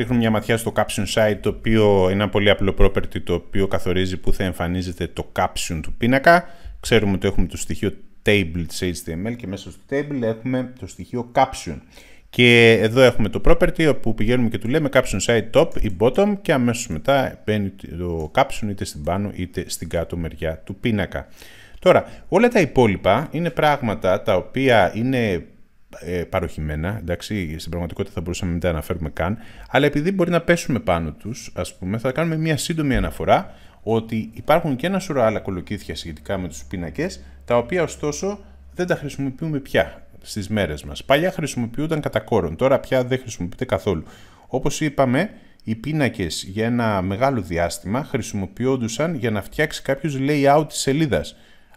Ρίχνουμε μια ματιά στο caption site, το οποίο είναι ένα πολύ απλό property το οποίο καθορίζει που θα εμφανίζεται το caption του πίνακα. Ξέρουμε ότι έχουμε το στοιχείο table της HTML και μέσα στο table έχουμε το στοιχείο caption. Και εδώ έχουμε το property όπου πηγαίνουμε και του λέμε caption site top ή bottom και αμέσως μετά μπαίνει το caption είτε στην πάνω είτε στην κάτω μεριά του πίνακα. Τώρα, όλα τα υπόλοιπα είναι πράγματα τα οποία είναι ε, παροχημένα. Εντάξει, στην πραγματικότητα θα μπορούσαμε να τα αναφέρουμε καν. Αλλά επειδή μπορεί να πέσουμε πάνω τους, ας πούμε, θα κάνουμε μια σύντομη αναφορά ότι υπάρχουν και ένα σωρό άλλα κολοκύθια σχετικά με τους πίνακες, τα οποία ωστόσο δεν τα χρησιμοποιούμε πια στις μέρες μας. Παλιά χρησιμοποιούνταν κατά κόρον, τώρα πια δεν χρησιμοποιείται καθόλου. Όπως είπαμε, οι πίνακες για ένα μεγάλο διάστημα χρησιμοποιούνταν για να φτιάξει κάποιος layout της σελίδας.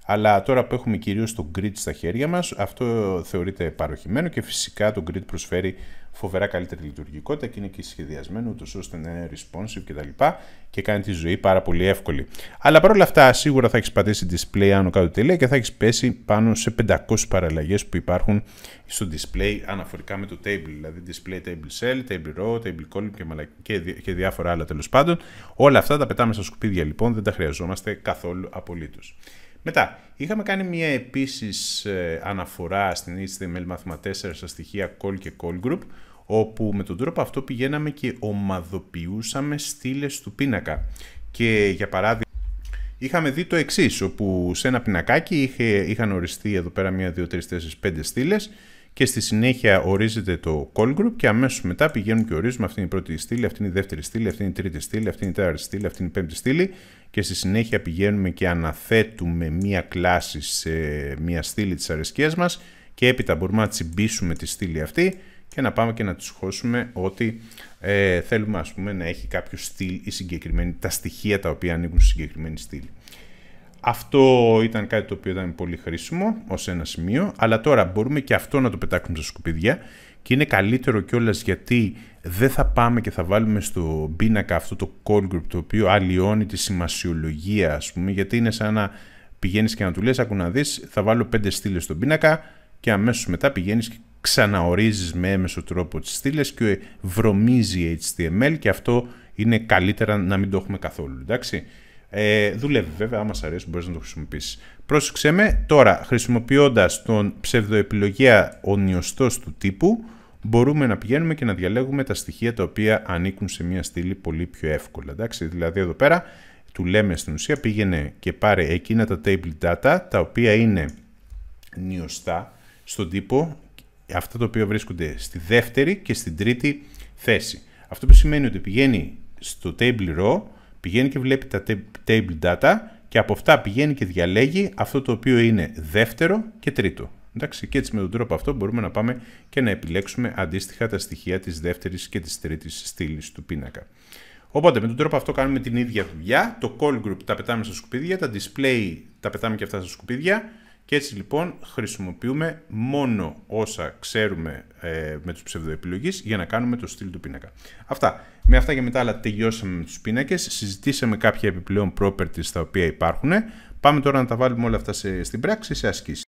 Αλλά τώρα που έχουμε κυρίως το grid στα χέρια μας, αυτό θεωρείται παροχημένο και φυσικά το grid προσφέρει φοβερά καλύτερη λειτουργικότητα και είναι και σχεδιασμένο ούτως ώστε να είναι responsive κτλ. Και, και κάνει τη ζωή πάρα πολύ εύκολη. Αλλά παρόλα αυτά σίγουρα θα έχεις πατήσει display άνω κάτω τελεία και θα έχεις πέσει πάνω σε 500 παραλλαγές που υπάρχουν στο display αναφορικά με το table, δηλαδή display table cell, table row, table column και, και, διάφορα άλλα τέλος πάντων. Όλα αυτά τα πετάμε στα σκουπίδια λοιπόν, δεν τα χρειαζόμαστε καθόλου απολύτως. Μετά, είχαμε κάνει μια επίσης ε, αναφορά στην HTML 4 στα στοιχεία call και call group, όπου με τον τρόπο αυτό πηγαίναμε και ομαδοποιούσαμε στήλες του πίνακα. Και για παράδειγμα, είχαμε δει το εξής, όπου σε ένα πινακάκι είχε, είχαν οριστεί εδώ πέρα μία, δύο, τρεις, τέσσερις, πέντε στήλες και στη συνέχεια ορίζεται το call group και αμέσως μετά πηγαίνουν και ορίζουμε αυτή είναι η πρώτη στήλη, αυτή είναι η δεύτερη στήλη, αυτή είναι η τρίτη στήλη, αυτή είναι η τέταρτη στήλη, αυτή είναι η πέμπτη στήλη και στη συνέχεια πηγαίνουμε και αναθέτουμε μία κλάση σε μία στήλη της αρεσκίας μας και έπειτα μπορούμε να τσιμπήσουμε τη στήλη αυτή και να πάμε και να τους χώσουμε ότι ε, θέλουμε ας πούμε να έχει κάποιο στυλ ή συγκεκριμένη, τα στοιχεία τα οποία ανήκουν στη συγκεκριμένη στήλη. Αυτό ήταν κάτι το οποίο ήταν πολύ χρήσιμο ως ένα σημείο, αλλά τώρα μπορούμε και αυτό να το πετάξουμε στα σκουπίδια και είναι καλύτερο κιόλας γιατί δεν θα πάμε και θα βάλουμε στο πίνακα αυτό το call group το οποίο αλλοιώνει τη σημασιολογία ας πούμε γιατί είναι σαν να πηγαίνεις και να του λες άκου να δεις θα βάλω πέντε στήλες στον πίνακα και αμέσως μετά πηγαίνεις και ξαναορίζεις με έμεσο τρόπο τις στήλες και βρωμίζει HTML και αυτό είναι καλύτερα να μην το έχουμε καθόλου εντάξει. Ε, δουλεύει βέβαια, άμα σ' αρέσει μπορείς να το χρησιμοποιήσεις. Πρόσεξέ με, τώρα χρησιμοποιώντας τον ψευδοεπιλογέα ονιωστός του τύπου, μπορούμε να πηγαίνουμε και να διαλέγουμε τα στοιχεία τα οποία ανήκουν σε μια στήλη πολύ πιο εύκολα. Εντάξει, δηλαδή εδώ πέρα του λέμε στην ουσία πήγαινε και πάρε εκείνα τα table data τα οποία είναι νιωστά στον τύπο, αυτά τα οποία βρίσκονται στη δεύτερη και στην τρίτη θέση. Αυτό που σημαίνει ότι πηγαίνει στο table row Πηγαίνει και βλέπει τα table data και από αυτά πηγαίνει και διαλέγει αυτό το οποίο είναι δεύτερο και τρίτο. Εντάξει, και έτσι με τον τρόπο αυτό μπορούμε να πάμε και να επιλέξουμε αντίστοιχα τα στοιχεία της δεύτερης και της τρίτης στήλης του πίνακα. Οπότε με τον τρόπο αυτό κάνουμε την ίδια δουλειά, το call group τα πετάμε στα σκουπίδια, τα display τα πετάμε και αυτά στα σκουπίδια, και έτσι λοιπόν χρησιμοποιούμε μόνο όσα ξέρουμε ε, με τους ψευδοεπιλογείς για να κάνουμε το στυλ του πίνακα. Αυτά. Με αυτά και μετά άλλα τελειώσαμε με τους πίνακες, συζητήσαμε κάποια επιπλέον properties τα οποία υπάρχουν. Πάμε τώρα να τα βάλουμε όλα αυτά σε, στην πράξη σε ασκήσεις.